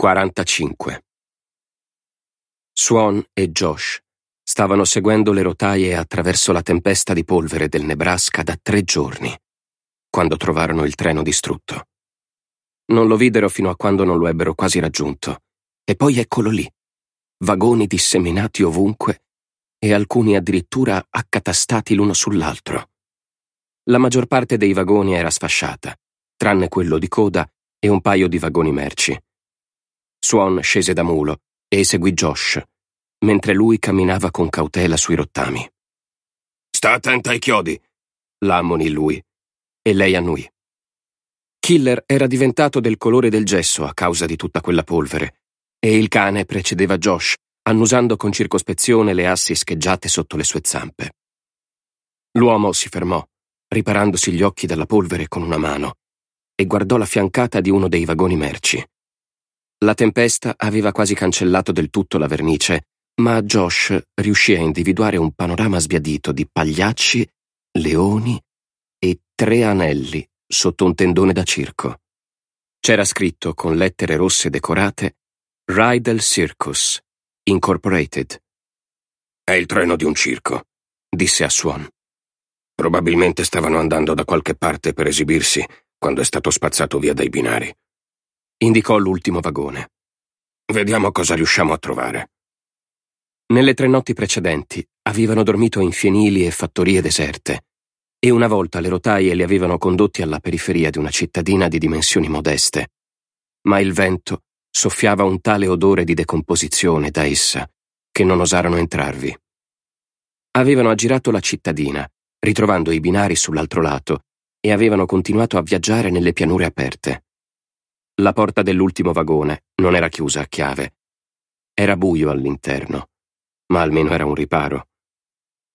45. Swan e Josh stavano seguendo le rotaie attraverso la tempesta di polvere del Nebraska da tre giorni, quando trovarono il treno distrutto. Non lo videro fino a quando non lo ebbero quasi raggiunto, e poi eccolo lì, vagoni disseminati ovunque e alcuni addirittura accatastati l'uno sull'altro. La maggior parte dei vagoni era sfasciata, tranne quello di coda e un paio di vagoni merci Swan scese da mulo e seguì Josh, mentre lui camminava con cautela sui rottami. Sta attenta ai chiodi, la ammonì lui, e lei annui. Killer era diventato del colore del gesso a causa di tutta quella polvere, e il cane precedeva Josh, annusando con circospezione le assi scheggiate sotto le sue zampe. L'uomo si fermò, riparandosi gli occhi dalla polvere con una mano, e guardò la fiancata di uno dei vagoni merci. La tempesta aveva quasi cancellato del tutto la vernice, ma Josh riuscì a individuare un panorama sbiadito di pagliacci, leoni e tre anelli sotto un tendone da circo. C'era scritto con lettere rosse decorate Rydell Circus, Incorporated. È il treno di un circo, disse a Swan. Probabilmente stavano andando da qualche parte per esibirsi quando è stato spazzato via dai binari. Indicò l'ultimo vagone. Vediamo cosa riusciamo a trovare. Nelle tre notti precedenti avevano dormito in fienili e fattorie deserte, e una volta le rotaie li avevano condotti alla periferia di una cittadina di dimensioni modeste. Ma il vento soffiava un tale odore di decomposizione da essa che non osarono entrarvi. Avevano aggirato la cittadina, ritrovando i binari sull'altro lato, e avevano continuato a viaggiare nelle pianure aperte. La porta dell'ultimo vagone non era chiusa a chiave. Era buio all'interno, ma almeno era un riparo.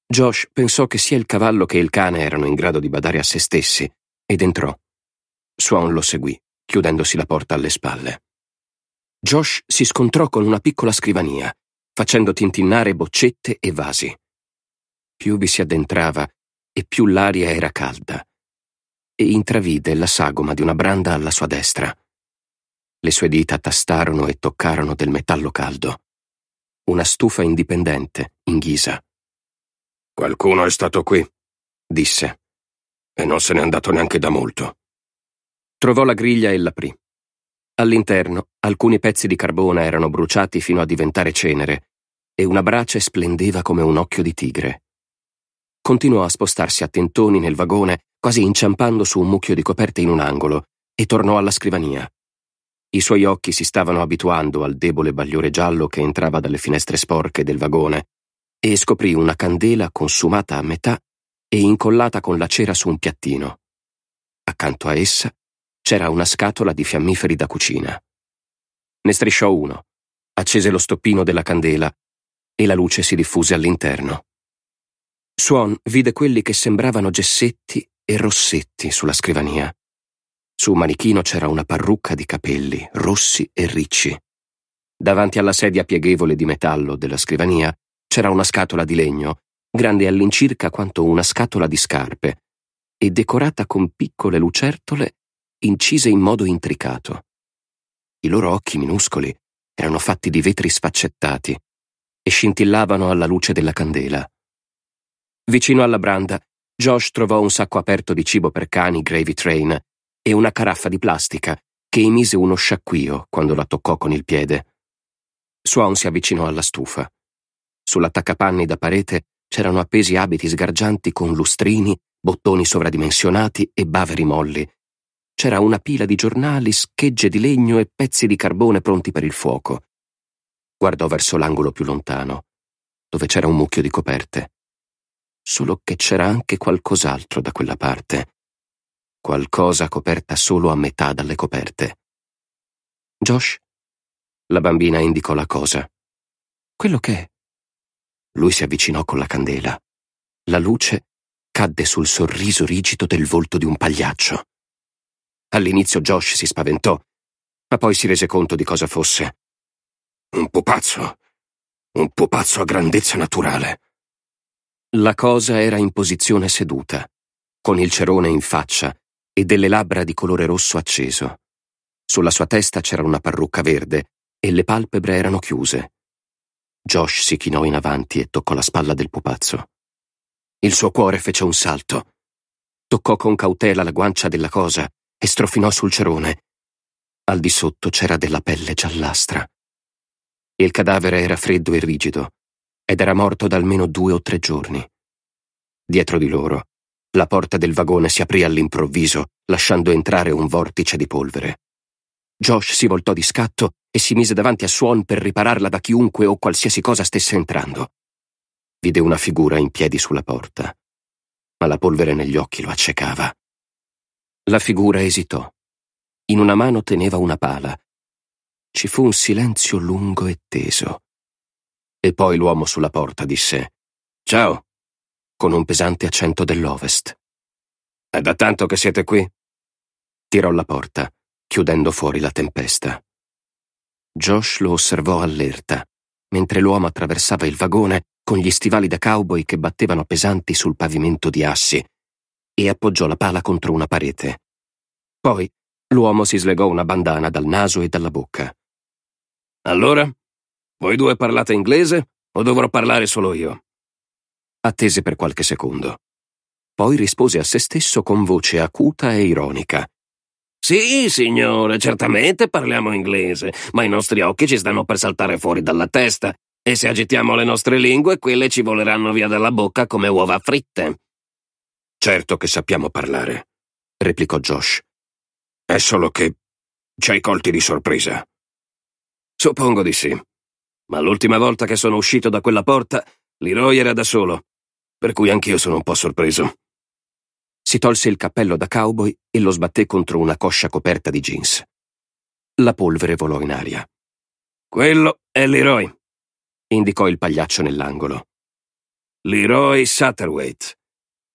Josh pensò che sia il cavallo che il cane erano in grado di badare a se stessi ed entrò. Swan lo seguì, chiudendosi la porta alle spalle. Josh si scontrò con una piccola scrivania, facendo tintinnare boccette e vasi. Più vi si addentrava e più l'aria era calda, e intravide la sagoma di una branda alla sua destra. Le sue dita tastarono e toccarono del metallo caldo. Una stufa indipendente, in ghisa. Qualcuno è stato qui, disse, e non se n'è andato neanche da molto. Trovò la griglia e l'aprì. All'interno, alcuni pezzi di carbone erano bruciati fino a diventare cenere, e una brace splendeva come un occhio di tigre. Continuò a spostarsi a tentoni nel vagone, quasi inciampando su un mucchio di coperte in un angolo, e tornò alla scrivania. I suoi occhi si stavano abituando al debole bagliore giallo che entrava dalle finestre sporche del vagone e scoprì una candela consumata a metà e incollata con la cera su un piattino. Accanto a essa c'era una scatola di fiammiferi da cucina. Ne strisciò uno, accese lo stoppino della candela e la luce si diffuse all'interno. Swan vide quelli che sembravano gessetti e rossetti sulla scrivania. Sul manichino c'era una parrucca di capelli rossi e ricci. Davanti alla sedia pieghevole di metallo della scrivania c'era una scatola di legno, grande all'incirca quanto una scatola di scarpe, e decorata con piccole lucertole incise in modo intricato. I loro occhi minuscoli erano fatti di vetri sfaccettati e scintillavano alla luce della candela. Vicino alla branda, Josh trovò un sacco aperto di cibo per cani Gravy Train e una caraffa di plastica che emise uno sciacquio quando la toccò con il piede. Swan si avvicinò alla stufa. Sull'attaccapanni da parete c'erano appesi abiti sgargianti con lustrini, bottoni sovradimensionati e baveri molli. C'era una pila di giornali, schegge di legno e pezzi di carbone pronti per il fuoco. Guardò verso l'angolo più lontano, dove c'era un mucchio di coperte. Solo che c'era anche qualcos'altro da quella parte qualcosa coperta solo a metà dalle coperte. Josh? La bambina indicò la cosa. Quello che è? Lui si avvicinò con la candela. La luce cadde sul sorriso rigido del volto di un pagliaccio. All'inizio Josh si spaventò, ma poi si rese conto di cosa fosse. Un pupazzo. Un pupazzo a grandezza naturale. La cosa era in posizione seduta, con il cerone in faccia e delle labbra di colore rosso acceso. Sulla sua testa c'era una parrucca verde e le palpebre erano chiuse. Josh si chinò in avanti e toccò la spalla del pupazzo. Il suo cuore fece un salto. Toccò con cautela la guancia della cosa e strofinò sul cerone. Al di sotto c'era della pelle giallastra. Il cadavere era freddo e rigido ed era morto da almeno due o tre giorni. Dietro di loro la porta del vagone si aprì all'improvviso, lasciando entrare un vortice di polvere. Josh si voltò di scatto e si mise davanti a Swan per ripararla da chiunque o qualsiasi cosa stesse entrando. Vide una figura in piedi sulla porta, ma la polvere negli occhi lo accecava. La figura esitò. In una mano teneva una pala. Ci fu un silenzio lungo e teso. E poi l'uomo sulla porta disse Ciao, con un pesante accento dell'Ovest. È da tanto che siete qui? Tirò la porta, chiudendo fuori la tempesta. Josh lo osservò allerta, mentre l'uomo attraversava il vagone con gli stivali da cowboy che battevano pesanti sul pavimento di assi e appoggiò la pala contro una parete. Poi l'uomo si slegò una bandana dal naso e dalla bocca. Allora? Voi due parlate inglese o dovrò parlare solo io? Attese per qualche secondo. Poi rispose a se stesso con voce acuta e ironica. Sì, signore, certamente parliamo inglese, ma i nostri occhi ci stanno per saltare fuori dalla testa e se agitiamo le nostre lingue, quelle ci voleranno via dalla bocca come uova fritte. Certo che sappiamo parlare, replicò Josh. È solo che ci hai colti di sorpresa. Suppongo di sì. Ma l'ultima volta che sono uscito da quella porta, Leroy era da solo per cui anch'io sono un po' sorpreso. Si tolse il cappello da cowboy e lo sbatté contro una coscia coperta di jeans. La polvere volò in aria. Quello è Leroy, indicò il pagliaccio nell'angolo. Leroy Satterwaite.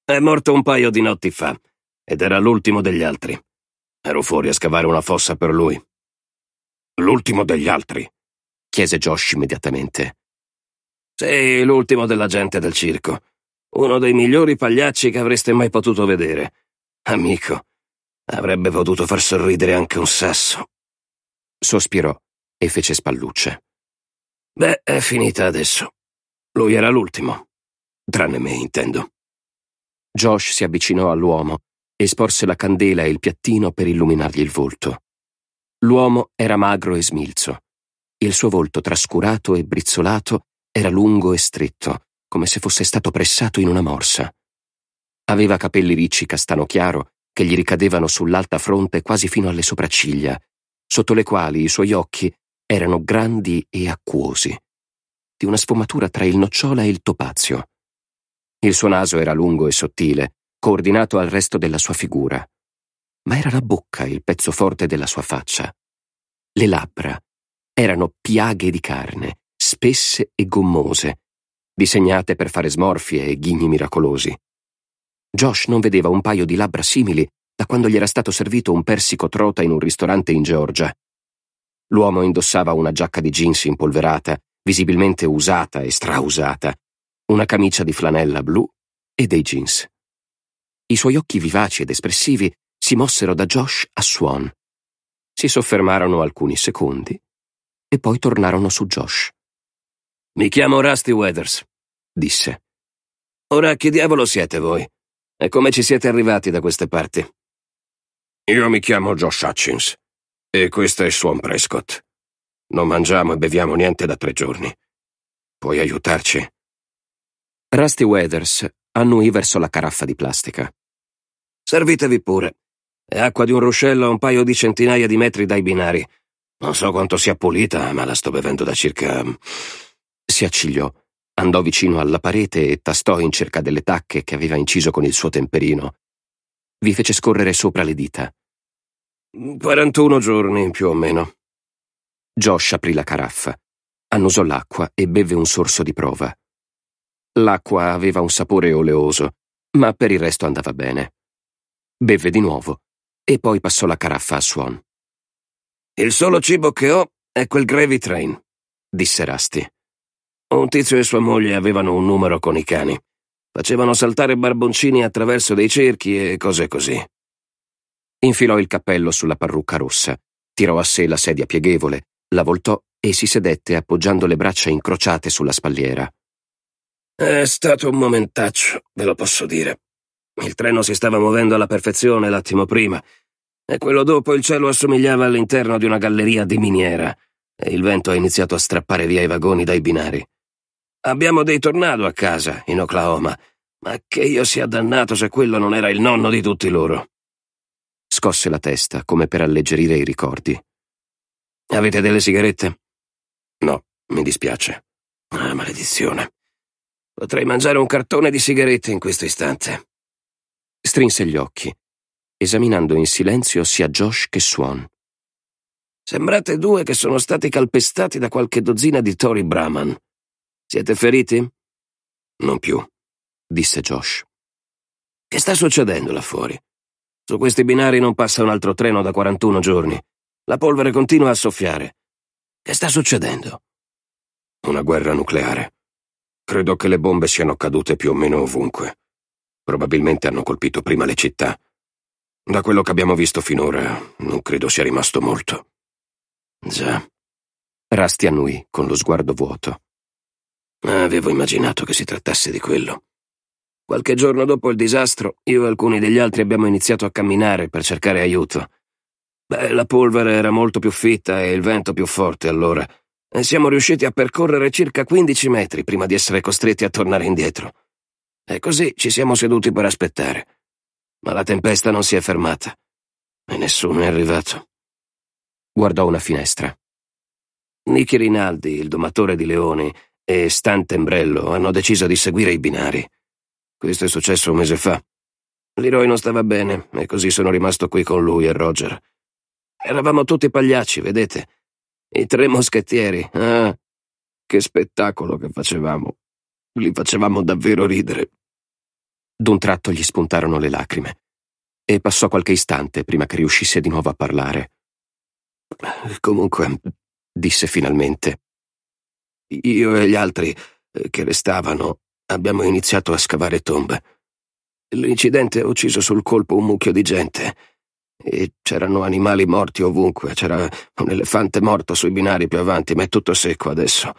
È morto un paio di notti fa ed era l'ultimo degli altri. Ero fuori a scavare una fossa per lui. L'ultimo degli altri? chiese Josh immediatamente. Sì, l'ultimo della gente del circo uno dei migliori pagliacci che avreste mai potuto vedere. Amico, avrebbe potuto far sorridere anche un sasso. Sospirò e fece spallucce. Beh, è finita adesso. Lui era l'ultimo. Tranne me, intendo. Josh si avvicinò all'uomo e sporse la candela e il piattino per illuminargli il volto. L'uomo era magro e smilzo. Il suo volto trascurato e brizzolato era lungo e stretto, come se fosse stato pressato in una morsa. Aveva capelli ricci castano chiaro che gli ricadevano sull'alta fronte quasi fino alle sopracciglia, sotto le quali i suoi occhi erano grandi e acquosi, di una sfumatura tra il nocciola e il topazio. Il suo naso era lungo e sottile, coordinato al resto della sua figura, ma era la bocca il pezzo forte della sua faccia. Le labbra erano piaghe di carne, spesse e gommose, disegnate per fare smorfie e ghigni miracolosi. Josh non vedeva un paio di labbra simili da quando gli era stato servito un persico trota in un ristorante in Georgia. L'uomo indossava una giacca di jeans impolverata, visibilmente usata e strausata, una camicia di flanella blu e dei jeans. I suoi occhi vivaci ed espressivi si mossero da Josh a Swan. Si soffermarono alcuni secondi e poi tornarono su Josh. Mi chiamo Rusty Weathers, disse. Ora che diavolo siete voi? E come ci siete arrivati da queste parti? Io mi chiamo Josh Hutchins e questo è Swan Prescott. Non mangiamo e beviamo niente da tre giorni. Puoi aiutarci? Rusty Weathers annuì verso la caraffa di plastica. Servitevi pure. È acqua di un ruscello a un paio di centinaia di metri dai binari. Non so quanto sia pulita, ma la sto bevendo da circa si accigliò, andò vicino alla parete e tastò in cerca delle tacche che aveva inciso con il suo temperino. Vi fece scorrere sopra le dita. 41 giorni, più o meno. Josh aprì la caraffa, annusò l'acqua e beve un sorso di prova. L'acqua aveva un sapore oleoso, ma per il resto andava bene. Beve di nuovo e poi passò la caraffa a Swan. Il solo cibo che ho è quel gravy train, disse Rusty. Un tizio e sua moglie avevano un numero con i cani. Facevano saltare barboncini attraverso dei cerchi e cose così. Infilò il cappello sulla parrucca rossa, tirò a sé la sedia pieghevole, la voltò e si sedette appoggiando le braccia incrociate sulla spalliera. È stato un momentaccio, ve lo posso dire. Il treno si stava muovendo alla perfezione l'attimo prima, e quello dopo il cielo assomigliava all'interno di una galleria di miniera, e il vento ha iniziato a strappare via i vagoni dai binari. Abbiamo dei tornado a casa, in Oklahoma, ma che io sia dannato se quello non era il nonno di tutti loro. Scosse la testa, come per alleggerire i ricordi. Avete delle sigarette? No, mi dispiace. Ah, maledizione. Potrei mangiare un cartone di sigarette in questo istante. Strinse gli occhi, esaminando in silenzio sia Josh che Swan. Sembrate due che sono stati calpestati da qualche dozzina di tori Brahman. Siete feriti? Non più, disse Josh. Che sta succedendo là fuori? Su questi binari non passa un altro treno da 41 giorni. La polvere continua a soffiare. Che sta succedendo? Una guerra nucleare. Credo che le bombe siano cadute più o meno ovunque. Probabilmente hanno colpito prima le città. Da quello che abbiamo visto finora, non credo sia rimasto molto. Già. Rasti annui con lo sguardo vuoto ma avevo immaginato che si trattasse di quello. Qualche giorno dopo il disastro, io e alcuni degli altri abbiamo iniziato a camminare per cercare aiuto. Beh, la polvere era molto più fitta e il vento più forte allora, e siamo riusciti a percorrere circa 15 metri prima di essere costretti a tornare indietro. E così ci siamo seduti per aspettare. Ma la tempesta non si è fermata e nessuno è arrivato. Guardò una finestra. Nicky Rinaldi, il domatore di leoni, e Stantembrello hanno deciso di seguire i binari. Questo è successo un mese fa. Leroy non stava bene e così sono rimasto qui con lui e Roger. Eravamo tutti pagliacci, vedete? I tre moschettieri. Ah, che spettacolo che facevamo. Li facevamo davvero ridere. D'un tratto gli spuntarono le lacrime e passò qualche istante prima che riuscisse di nuovo a parlare. Comunque, disse finalmente, io e gli altri eh, che restavano abbiamo iniziato a scavare tombe. L'incidente ha ucciso sul colpo un mucchio di gente. E c'erano animali morti ovunque, c'era un elefante morto sui binari più avanti, ma è tutto secco adesso.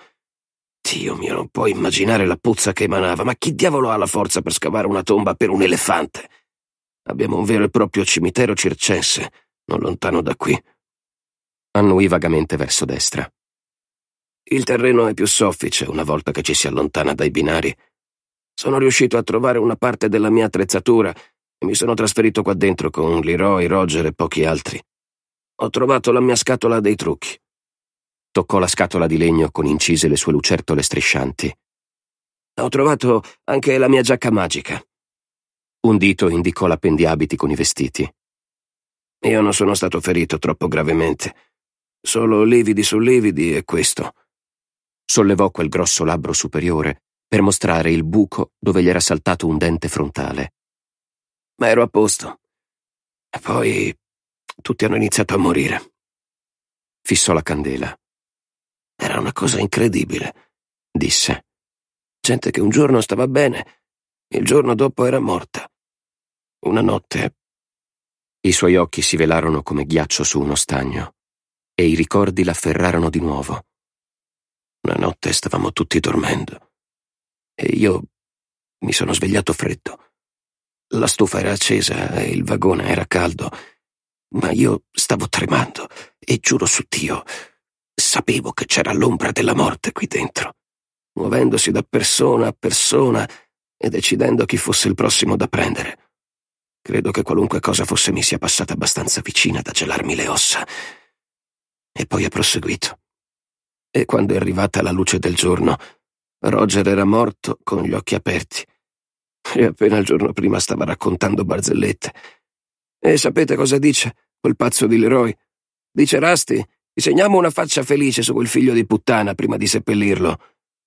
Dio mio, non puoi immaginare la puzza che emanava, ma chi diavolo ha la forza per scavare una tomba per un elefante? Abbiamo un vero e proprio cimitero circense, non lontano da qui. Annui vagamente verso destra. Il terreno è più soffice una volta che ci si allontana dai binari. Sono riuscito a trovare una parte della mia attrezzatura e mi sono trasferito qua dentro con Leroy, Roger e pochi altri. Ho trovato la mia scatola dei trucchi. Toccò la scatola di legno con incise le sue lucertole striscianti. Ho trovato anche la mia giacca magica. Un dito indicò l'appendiabiti con i vestiti. Io non sono stato ferito troppo gravemente. Solo lividi su lividi e questo. Sollevò quel grosso labbro superiore per mostrare il buco dove gli era saltato un dente frontale. Ma ero a posto. E poi tutti hanno iniziato a morire. Fissò la candela. Era una cosa incredibile, disse. Gente che un giorno stava bene, il giorno dopo era morta. Una notte. I suoi occhi si velarono come ghiaccio su uno stagno e i ricordi l'afferrarono di nuovo. Una notte stavamo tutti dormendo e io mi sono svegliato freddo. La stufa era accesa e il vagone era caldo, ma io stavo tremando e giuro su Dio, sapevo che c'era l'ombra della morte qui dentro, muovendosi da persona a persona e decidendo chi fosse il prossimo da prendere. Credo che qualunque cosa fosse mi sia passata abbastanza vicina da gelarmi le ossa. E poi ha proseguito e quando è arrivata la luce del giorno, Roger era morto con gli occhi aperti. E appena il giorno prima stava raccontando barzellette. E sapete cosa dice quel pazzo di Leroy? Dice Rasti, disegniamo una faccia felice su quel figlio di puttana prima di seppellirlo.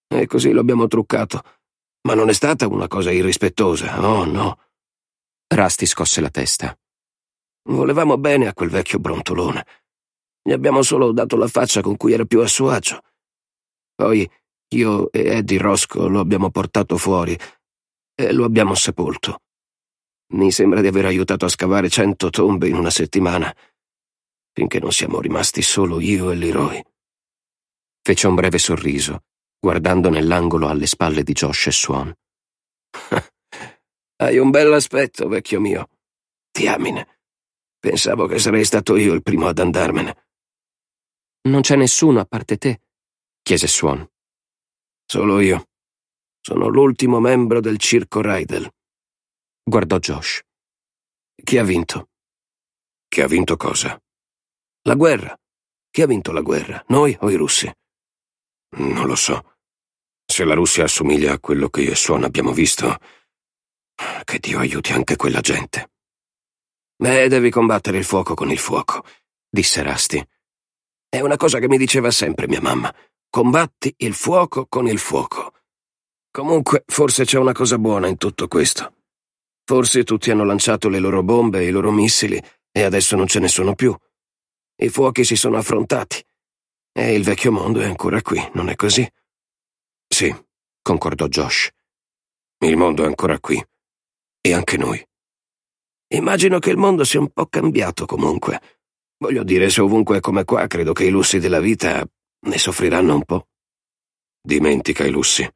E così lo abbiamo truccato. Ma non è stata una cosa irrispettosa, oh no. Rasti scosse la testa. Volevamo bene a quel vecchio brontolone. Gli abbiamo solo dato la faccia con cui era più a suo agio. Poi io e Eddie Roscoe lo abbiamo portato fuori e lo abbiamo sepolto. Mi sembra di aver aiutato a scavare cento tombe in una settimana, finché non siamo rimasti solo io e Leroy. Fece un breve sorriso, guardando nell'angolo alle spalle di Josh e Swan. Hai un bell'aspetto, vecchio mio. Diamine. Pensavo che sarei stato io il primo ad andarmene. Non c'è nessuno a parte te? chiese Swan. Solo io. Sono l'ultimo membro del circo Rydell. Guardò Josh. Chi ha vinto? Chi ha vinto cosa? La guerra. Chi ha vinto la guerra? Noi o i russi? Non lo so. Se la Russia assomiglia a quello che io e Swan abbiamo visto, che Dio aiuti anche quella gente. Beh, devi combattere il fuoco con il fuoco, disse Rusty. È una cosa che mi diceva sempre mia mamma. Combatti il fuoco con il fuoco. Comunque, forse c'è una cosa buona in tutto questo. Forse tutti hanno lanciato le loro bombe e i loro missili e adesso non ce ne sono più. I fuochi si sono affrontati. E il vecchio mondo è ancora qui, non è così? Sì, concordò Josh. Il mondo è ancora qui. E anche noi. Immagino che il mondo sia un po' cambiato comunque. Voglio dire, se ovunque è come qua, credo che i lussi della vita ne soffriranno un po'. Dimentica i lussi,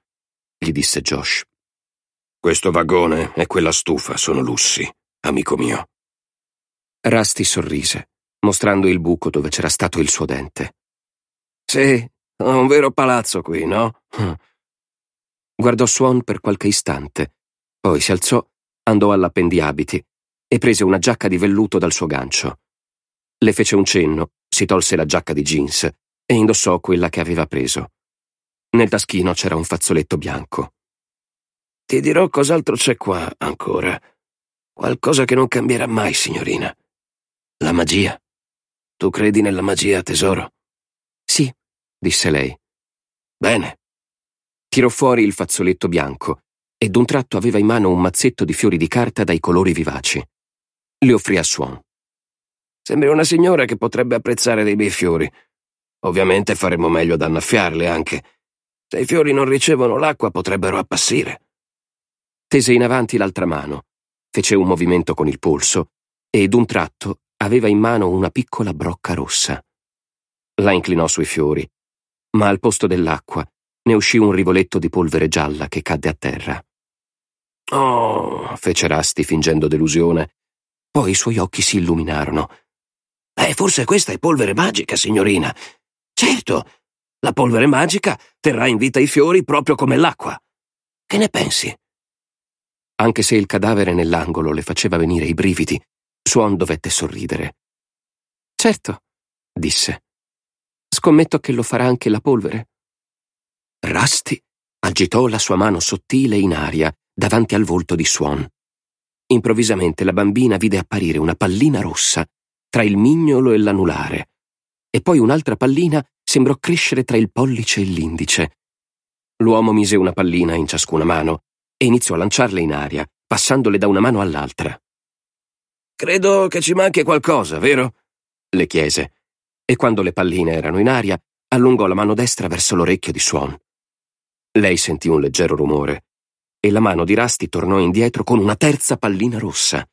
gli disse Josh. Questo vagone e quella stufa sono lussi, amico mio. Rusty sorrise, mostrando il buco dove c'era stato il suo dente. Sì, è un vero palazzo qui, no? Guardò Swan per qualche istante, poi si alzò, andò all'appendiabiti e prese una giacca di velluto dal suo gancio. Le fece un cenno, si tolse la giacca di jeans e indossò quella che aveva preso. Nel taschino c'era un fazzoletto bianco. Ti dirò cos'altro c'è qua ancora. Qualcosa che non cambierà mai, signorina. La magia. Tu credi nella magia, tesoro? Sì, disse lei. Bene. Tirò fuori il fazzoletto bianco e d'un tratto aveva in mano un mazzetto di fiori di carta dai colori vivaci. Le offrì a Swan. Sembri una signora che potrebbe apprezzare dei bei fiori. Ovviamente faremmo meglio ad annaffiarle anche. Se i fiori non ricevono l'acqua potrebbero appassire. Tese in avanti l'altra mano, fece un movimento con il polso e d'un tratto aveva in mano una piccola brocca rossa. La inclinò sui fiori, ma al posto dell'acqua ne uscì un rivoletto di polvere gialla che cadde a terra. Oh, fece Rasti fingendo delusione. Poi i suoi occhi si illuminarono eh, forse questa è polvere magica, signorina. Certo, la polvere magica terrà in vita i fiori proprio come l'acqua. Che ne pensi? Anche se il cadavere nell'angolo le faceva venire i brividi, Swan dovette sorridere. Certo, disse. Scommetto che lo farà anche la polvere. Rusty agitò la sua mano sottile in aria davanti al volto di Swan. Improvvisamente la bambina vide apparire una pallina rossa tra il mignolo e l'anulare, e poi un'altra pallina sembrò crescere tra il pollice e l'indice. L'uomo mise una pallina in ciascuna mano e iniziò a lanciarle in aria, passandole da una mano all'altra. Credo che ci manchi qualcosa, vero? le chiese, e quando le palline erano in aria, allungò la mano destra verso l'orecchio di Swan. Lei sentì un leggero rumore e la mano di Rasti tornò indietro con una terza pallina rossa.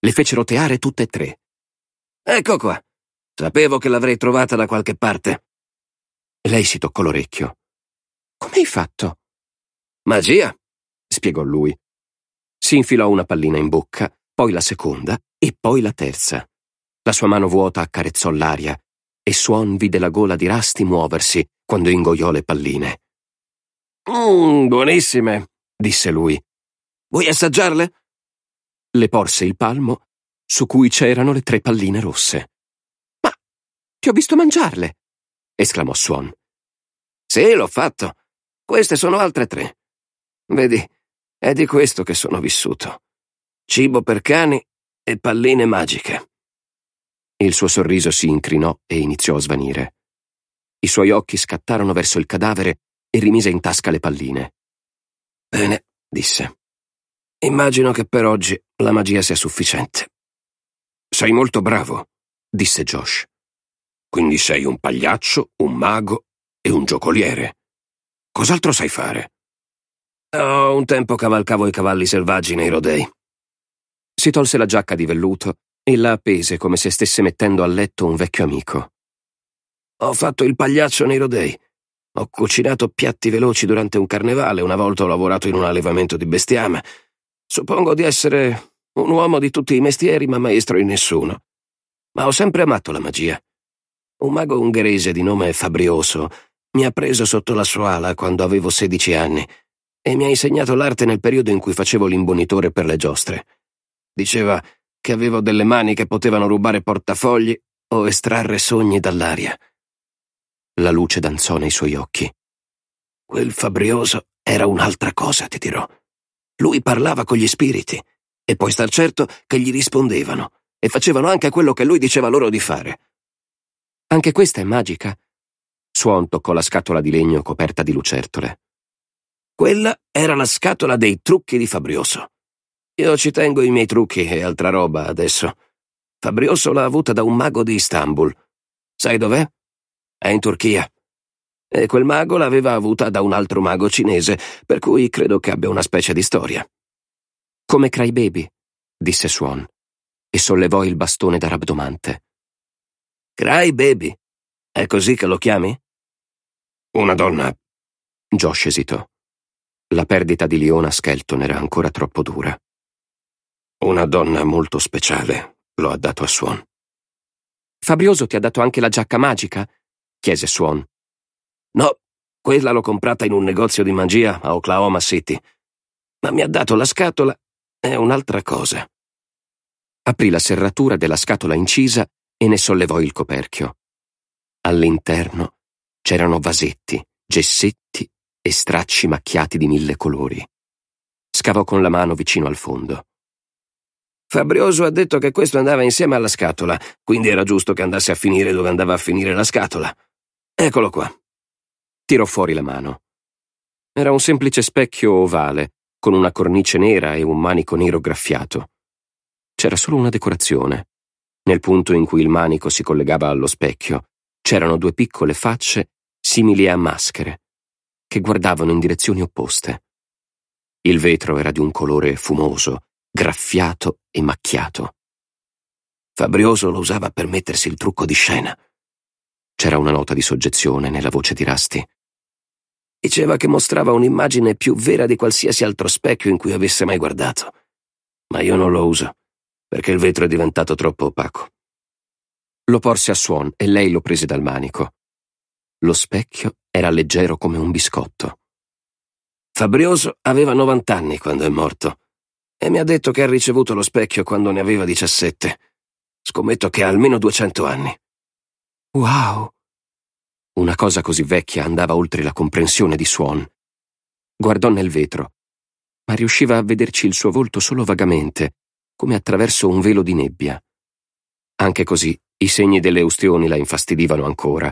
Le fece roteare tutte e tre. Ecco qua. Sapevo che l'avrei trovata da qualche parte. Lei si toccò l'orecchio. Come hai fatto? Magia, spiegò lui. Si infilò una pallina in bocca, poi la seconda e poi la terza. La sua mano vuota accarezzò l'aria e Swan vide la gola di Rasti muoversi quando ingoiò le palline. Mmm, buonissime, disse lui. Vuoi assaggiarle? Le porse il palmo su cui c'erano le tre palline rosse. Ma ti ho visto mangiarle! esclamò Swan. Sì, l'ho fatto. Queste sono altre tre. Vedi, è di questo che sono vissuto. Cibo per cani e palline magiche. Il suo sorriso si incrinò e iniziò a svanire. I suoi occhi scattarono verso il cadavere e rimise in tasca le palline. Bene, disse. Immagino che per oggi la magia sia sufficiente. Sei molto bravo, disse Josh. Quindi sei un pagliaccio, un mago e un giocoliere. Cos'altro sai fare? Oh, un tempo cavalcavo i cavalli selvaggi nei rodei. Si tolse la giacca di velluto e la appese come se stesse mettendo a letto un vecchio amico. Ho fatto il pagliaccio nei rodei. Ho cucinato piatti veloci durante un carnevale, una volta ho lavorato in un allevamento di bestiame. Suppongo di essere un uomo di tutti i mestieri, ma maestro in nessuno. Ma ho sempre amato la magia. Un mago ungherese di nome Fabrioso mi ha preso sotto la sua ala quando avevo sedici anni e mi ha insegnato l'arte nel periodo in cui facevo l'imbonitore per le giostre. Diceva che avevo delle mani che potevano rubare portafogli o estrarre sogni dall'aria. La luce danzò nei suoi occhi. Quel Fabrioso era un'altra cosa, ti dirò. Lui parlava con gli spiriti e puoi star certo che gli rispondevano e facevano anche quello che lui diceva loro di fare. Anche questa è magica. Suon toccò la scatola di legno coperta di lucertole. Quella era la scatola dei trucchi di Fabrioso. Io ci tengo i miei trucchi e altra roba adesso. Fabrioso l'ha avuta da un mago di Istanbul. Sai dov'è? È in Turchia. E quel mago l'aveva avuta da un altro mago cinese, per cui credo che abbia una specie di storia. Come Crybaby, disse Swan, e sollevò il bastone da rabdomante. Crybaby? È così che lo chiami? Una donna. Josh esitò. La perdita di Leona Skelton era ancora troppo dura. Una donna molto speciale, lo ha dato a Swan. Fabrioso ti ha dato anche la giacca magica? chiese Swan. No, quella l'ho comprata in un negozio di magia a Oklahoma City, ma mi ha dato la scatola è un'altra cosa. Aprì la serratura della scatola incisa e ne sollevò il coperchio. All'interno c'erano vasetti, gessetti e stracci macchiati di mille colori. Scavò con la mano vicino al fondo. Fabrioso ha detto che questo andava insieme alla scatola, quindi era giusto che andasse a finire dove andava a finire la scatola. Eccolo qua. Tirò fuori la mano. Era un semplice specchio ovale, con una cornice nera e un manico nero graffiato. C'era solo una decorazione. Nel punto in cui il manico si collegava allo specchio, c'erano due piccole facce simili a maschere, che guardavano in direzioni opposte. Il vetro era di un colore fumoso, graffiato e macchiato. Fabrioso lo usava per mettersi il trucco di scena. C'era una nota di soggezione nella voce di Rasti. Diceva che mostrava un'immagine più vera di qualsiasi altro specchio in cui avesse mai guardato. Ma io non lo uso, perché il vetro è diventato troppo opaco. Lo porse a Swan e lei lo prese dal manico. Lo specchio era leggero come un biscotto. Fabrioso aveva 90 anni quando è morto e mi ha detto che ha ricevuto lo specchio quando ne aveva 17. Scommetto che ha almeno 200 anni. Wow! Una cosa così vecchia andava oltre la comprensione di Swan. Guardò nel vetro, ma riusciva a vederci il suo volto solo vagamente, come attraverso un velo di nebbia. Anche così, i segni delle ustioni la infastidivano ancora,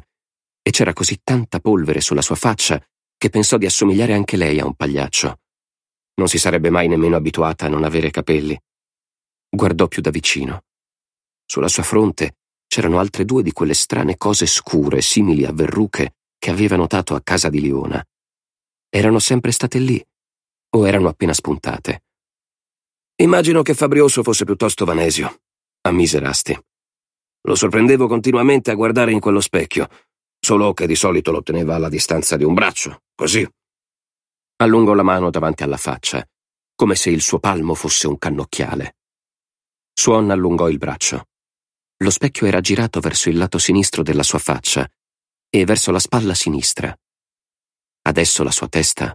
e c'era così tanta polvere sulla sua faccia che pensò di assomigliare anche lei a un pagliaccio. Non si sarebbe mai nemmeno abituata a non avere capelli. Guardò più da vicino. Sulla sua fronte c'erano altre due di quelle strane cose scure, simili a verruche, che aveva notato a casa di Leona. Erano sempre state lì, o erano appena spuntate. Immagino che Fabrioso fosse piuttosto vanesio, ammise Rasti. Lo sorprendevo continuamente a guardare in quello specchio, solo che di solito lo teneva alla distanza di un braccio, così. Allungò la mano davanti alla faccia, come se il suo palmo fosse un cannocchiale. Suon allungò il braccio. Lo specchio era girato verso il lato sinistro della sua faccia e verso la spalla sinistra. Adesso la sua testa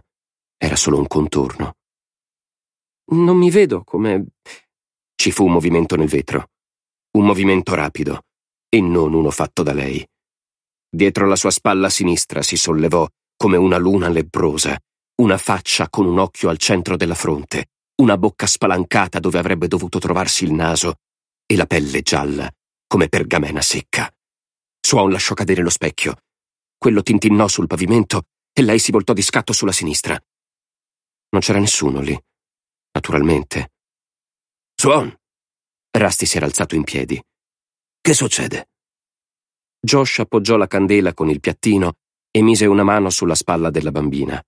era solo un contorno. Non mi vedo come... Ci fu un movimento nel vetro. Un movimento rapido, e non uno fatto da lei. Dietro la sua spalla sinistra si sollevò, come una luna lebbrosa, una faccia con un occhio al centro della fronte, una bocca spalancata dove avrebbe dovuto trovarsi il naso, e la pelle gialla come pergamena secca. Suon lasciò cadere lo specchio. Quello tintinnò sul pavimento e lei si voltò di scatto sulla sinistra. Non c'era nessuno lì, naturalmente. Suon! Rasti si era alzato in piedi. Che succede? Josh appoggiò la candela con il piattino e mise una mano sulla spalla della bambina.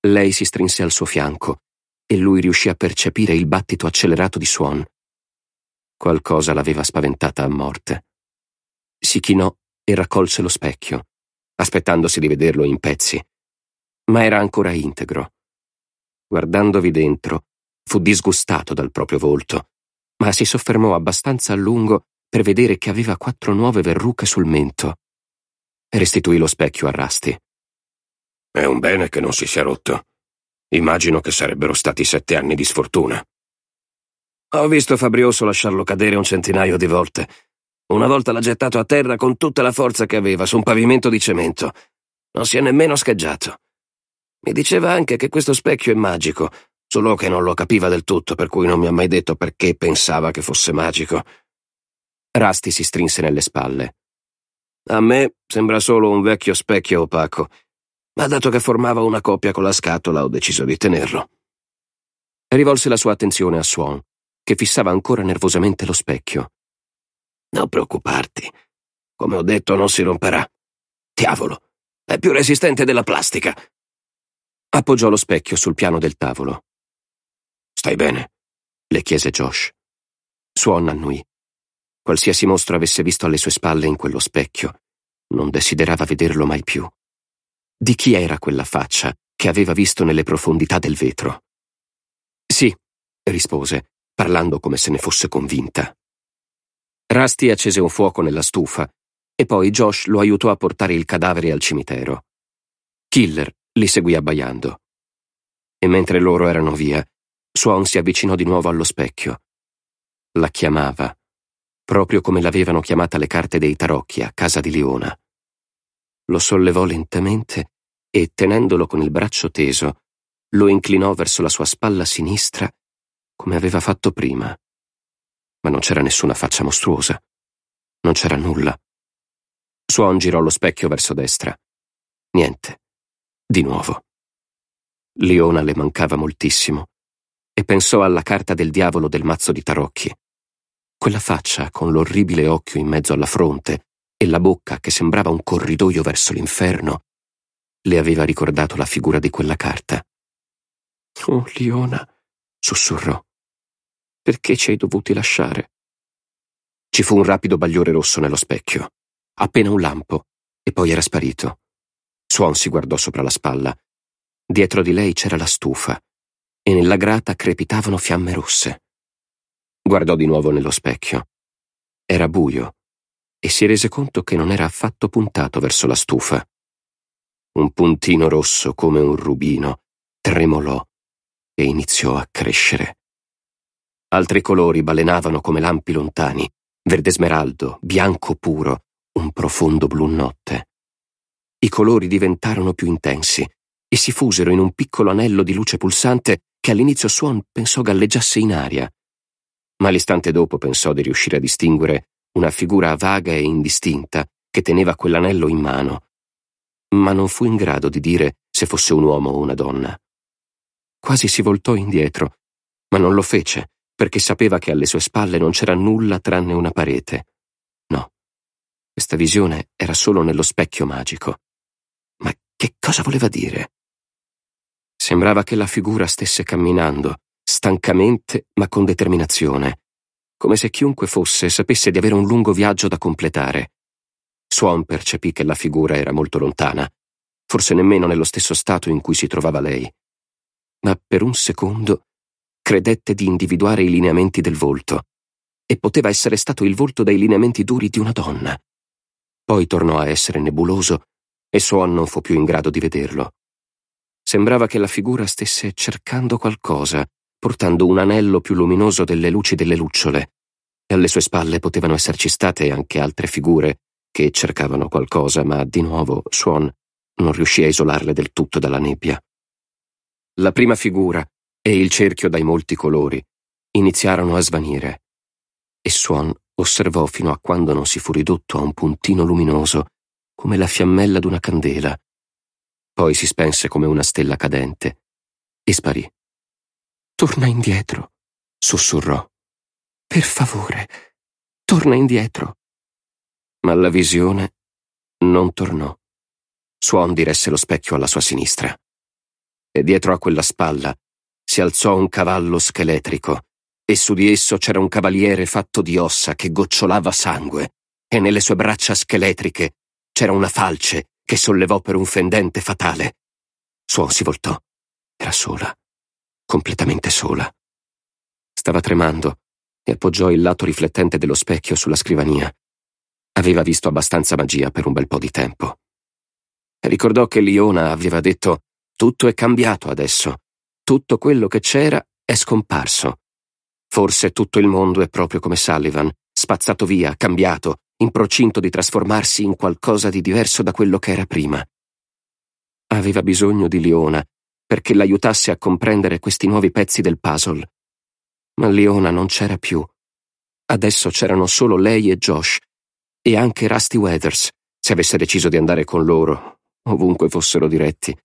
Lei si strinse al suo fianco e lui riuscì a percepire il battito accelerato di Suon. Qualcosa l'aveva spaventata a morte. Si chinò e raccolse lo specchio, aspettandosi di vederlo in pezzi. Ma era ancora integro. Guardandovi dentro, fu disgustato dal proprio volto, ma si soffermò abbastanza a lungo per vedere che aveva quattro nuove verruche sul mento. Restituì lo specchio a Rasti. È un bene che non si sia rotto. Immagino che sarebbero stati sette anni di sfortuna. Ho visto Fabrioso lasciarlo cadere un centinaio di volte. Una volta l'ha gettato a terra con tutta la forza che aveva su un pavimento di cemento. Non si è nemmeno scheggiato. Mi diceva anche che questo specchio è magico, solo che non lo capiva del tutto, per cui non mi ha mai detto perché pensava che fosse magico. Rasti si strinse nelle spalle. A me sembra solo un vecchio specchio opaco, ma dato che formava una coppia con la scatola ho deciso di tenerlo. Rivolse la sua attenzione a Swan che fissava ancora nervosamente lo specchio. Non preoccuparti. Come ho detto, non si romperà. Diavolo, è più resistente della plastica. Appoggiò lo specchio sul piano del tavolo. Stai bene? le chiese Josh. Suon annui. Qualsiasi mostro avesse visto alle sue spalle in quello specchio, non desiderava vederlo mai più. Di chi era quella faccia che aveva visto nelle profondità del vetro? Sì, rispose, parlando come se ne fosse convinta. Rusty accese un fuoco nella stufa e poi Josh lo aiutò a portare il cadavere al cimitero. Killer li seguì abbaiando. E mentre loro erano via, Swan si avvicinò di nuovo allo specchio. La chiamava, proprio come l'avevano chiamata le carte dei tarocchi a casa di Leona. Lo sollevò lentamente e, tenendolo con il braccio teso, lo inclinò verso la sua spalla sinistra come aveva fatto prima. Ma non c'era nessuna faccia mostruosa. Non c'era nulla. Suon girò lo specchio verso destra. Niente. Di nuovo. Leona le mancava moltissimo e pensò alla carta del diavolo del mazzo di tarocchi. Quella faccia con l'orribile occhio in mezzo alla fronte e la bocca che sembrava un corridoio verso l'inferno le aveva ricordato la figura di quella carta. Oh, Leona, sussurrò. Perché ci hai dovuti lasciare? Ci fu un rapido bagliore rosso nello specchio, appena un lampo, e poi era sparito. Swan si guardò sopra la spalla. Dietro di lei c'era la stufa, e nella grata crepitavano fiamme rosse. Guardò di nuovo nello specchio. Era buio, e si rese conto che non era affatto puntato verso la stufa. Un puntino rosso come un rubino tremolò e iniziò a crescere. Altri colori balenavano come lampi lontani, verde smeraldo, bianco puro, un profondo blu notte. I colori diventarono più intensi e si fusero in un piccolo anello di luce pulsante che all'inizio Swan pensò galleggiasse in aria. Ma l'istante dopo pensò di riuscire a distinguere una figura vaga e indistinta che teneva quell'anello in mano. Ma non fu in grado di dire se fosse un uomo o una donna. Quasi si voltò indietro, ma non lo fece perché sapeva che alle sue spalle non c'era nulla tranne una parete. No, questa visione era solo nello specchio magico. Ma che cosa voleva dire? Sembrava che la figura stesse camminando, stancamente ma con determinazione, come se chiunque fosse sapesse di avere un lungo viaggio da completare. Swan percepì che la figura era molto lontana, forse nemmeno nello stesso stato in cui si trovava lei. Ma per un secondo credette di individuare i lineamenti del volto, e poteva essere stato il volto dai lineamenti duri di una donna. Poi tornò a essere nebuloso e Swan non fu più in grado di vederlo. Sembrava che la figura stesse cercando qualcosa, portando un anello più luminoso delle luci delle lucciole, e alle sue spalle potevano esserci state anche altre figure che cercavano qualcosa, ma di nuovo Swan non riuscì a isolarle del tutto dalla nebbia. La prima figura, e il cerchio dai molti colori iniziarono a svanire e Swan osservò fino a quando non si fu ridotto a un puntino luminoso come la fiammella d'una candela. Poi si spense come una stella cadente e sparì. Torna indietro, sussurrò. Per favore, torna indietro. Ma la visione non tornò. Swan diresse lo specchio alla sua sinistra. E dietro a quella spalla si alzò un cavallo scheletrico, e su di esso c'era un cavaliere fatto di ossa che gocciolava sangue, e nelle sue braccia scheletriche c'era una falce che sollevò per un fendente fatale. Suon si voltò. Era sola, completamente sola. Stava tremando e appoggiò il lato riflettente dello specchio sulla scrivania. Aveva visto abbastanza magia per un bel po' di tempo. Ricordò che Liona aveva detto tutto è cambiato adesso tutto quello che c'era è scomparso. Forse tutto il mondo è proprio come Sullivan, spazzato via, cambiato, in procinto di trasformarsi in qualcosa di diverso da quello che era prima. Aveva bisogno di Leona perché l'aiutasse a comprendere questi nuovi pezzi del puzzle. Ma Leona non c'era più. Adesso c'erano solo lei e Josh, e anche Rusty Weathers, se avesse deciso di andare con loro, ovunque fossero diretti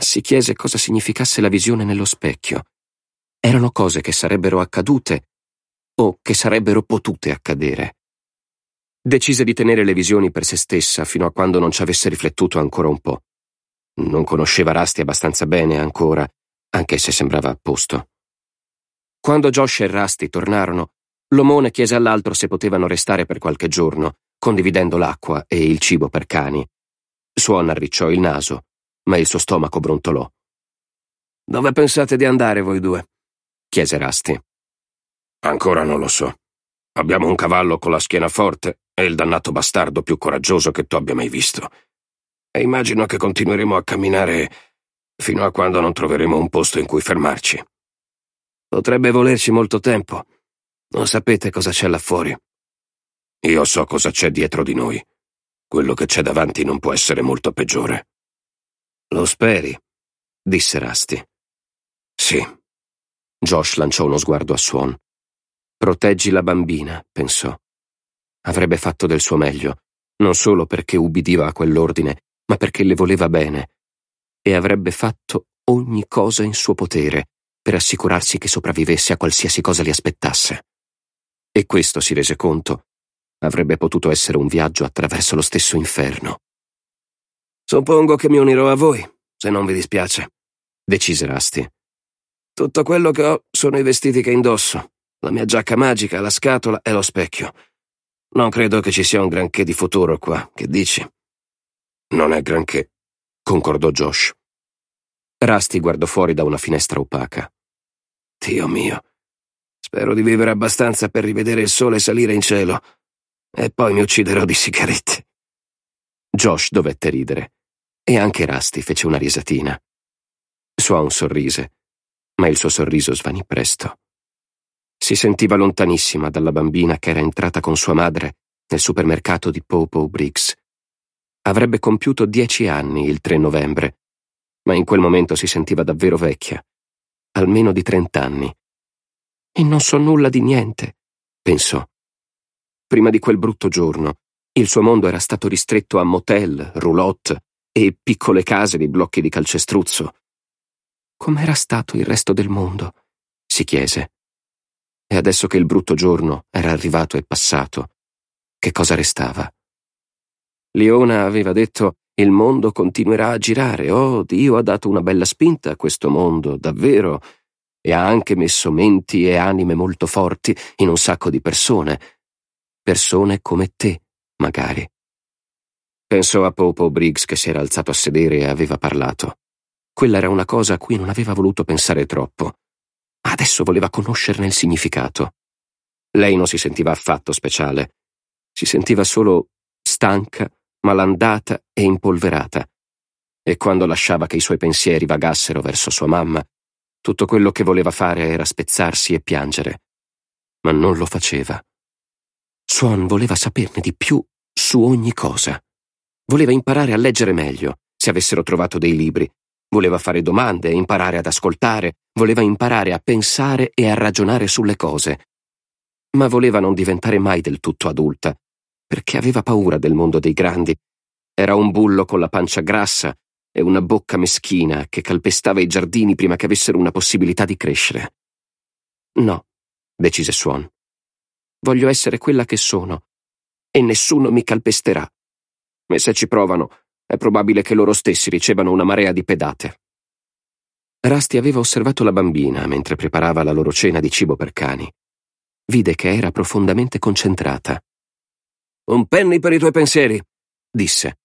si chiese cosa significasse la visione nello specchio. Erano cose che sarebbero accadute o che sarebbero potute accadere. Decise di tenere le visioni per se stessa fino a quando non ci avesse riflettuto ancora un po'. Non conosceva Rasti abbastanza bene ancora, anche se sembrava a posto. Quando Josh e Rasti tornarono, l'omone chiese all'altro se potevano restare per qualche giorno, condividendo l'acqua e il cibo per cani. Suon arricciò il naso ma il suo stomaco brontolò. Dove pensate di andare voi due? chiese Rasti. Ancora non lo so. Abbiamo un cavallo con la schiena forte e il dannato bastardo più coraggioso che tu abbia mai visto. E immagino che continueremo a camminare fino a quando non troveremo un posto in cui fermarci. Potrebbe volerci molto tempo. Non sapete cosa c'è là fuori. Io so cosa c'è dietro di noi. Quello che c'è davanti non può essere molto peggiore. Lo speri, disse Rusty. Sì. Josh lanciò uno sguardo a Swan. Proteggi la bambina, pensò. Avrebbe fatto del suo meglio, non solo perché ubbidiva a quell'ordine, ma perché le voleva bene. E avrebbe fatto ogni cosa in suo potere per assicurarsi che sopravvivesse a qualsiasi cosa li aspettasse. E questo si rese conto. Avrebbe potuto essere un viaggio attraverso lo stesso inferno. Suppongo che mi unirò a voi, se non vi dispiace, decise Rusty. Tutto quello che ho sono i vestiti che indosso, la mia giacca magica, la scatola e lo specchio. Non credo che ci sia un granché di futuro qua, che dici? Non è granché, concordò Josh. Rusty guardò fuori da una finestra opaca. Dio mio, spero di vivere abbastanza per rivedere il sole salire in cielo, e poi mi ucciderò di sigarette. Josh dovette ridere e anche Rusty fece una risatina. Swan sorrise, ma il suo sorriso svanì presto. Si sentiva lontanissima dalla bambina che era entrata con sua madre nel supermercato di Popo Briggs. Avrebbe compiuto dieci anni il 3 novembre, ma in quel momento si sentiva davvero vecchia, almeno di trent'anni. E non so nulla di niente, pensò. Prima di quel brutto giorno, il suo mondo era stato ristretto a motel, roulotte e piccole case di blocchi di calcestruzzo. Com'era stato il resto del mondo? si chiese. E adesso che il brutto giorno era arrivato e passato, che cosa restava? Leona aveva detto il mondo continuerà a girare. Oh, Dio ha dato una bella spinta a questo mondo, davvero. E ha anche messo menti e anime molto forti in un sacco di persone. Persone come te, magari. Pensò a Popo Briggs che si era alzato a sedere e aveva parlato. Quella era una cosa a cui non aveva voluto pensare troppo, ma adesso voleva conoscerne il significato. Lei non si sentiva affatto speciale, si sentiva solo stanca, malandata e impolverata. E quando lasciava che i suoi pensieri vagassero verso sua mamma, tutto quello che voleva fare era spezzarsi e piangere. Ma non lo faceva. Swan voleva saperne di più su ogni cosa. Voleva imparare a leggere meglio, se avessero trovato dei libri. Voleva fare domande, imparare ad ascoltare, voleva imparare a pensare e a ragionare sulle cose. Ma voleva non diventare mai del tutto adulta, perché aveva paura del mondo dei grandi. Era un bullo con la pancia grassa e una bocca meschina che calpestava i giardini prima che avessero una possibilità di crescere. No, decise Swan voglio essere quella che sono. E nessuno mi calpesterà. E se ci provano, è probabile che loro stessi ricevano una marea di pedate. Rasti aveva osservato la bambina mentre preparava la loro cena di cibo per cani. Vide che era profondamente concentrata. Un penny per i tuoi pensieri, disse,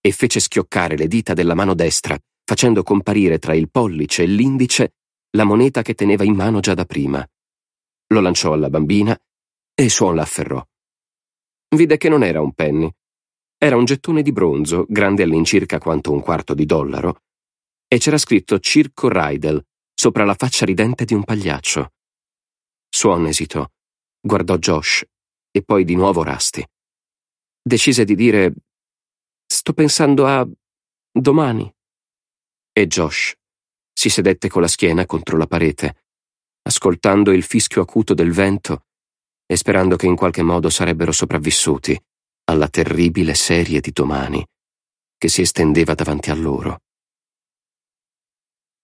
e fece schioccare le dita della mano destra, facendo comparire tra il pollice e l'indice la moneta che teneva in mano già da prima. Lo lanciò alla bambina e Suon l'afferrò. Vide che non era un penny. Era un gettone di bronzo, grande all'incirca quanto un quarto di dollaro, e c'era scritto Circo Rydell sopra la faccia ridente di un pagliaccio. Suon esitò, guardò Josh e poi di nuovo Rasti. Decise di dire Sto pensando a domani. E Josh si sedette con la schiena contro la parete, ascoltando il fischio acuto del vento e sperando che in qualche modo sarebbero sopravvissuti alla terribile serie di domani che si estendeva davanti a loro.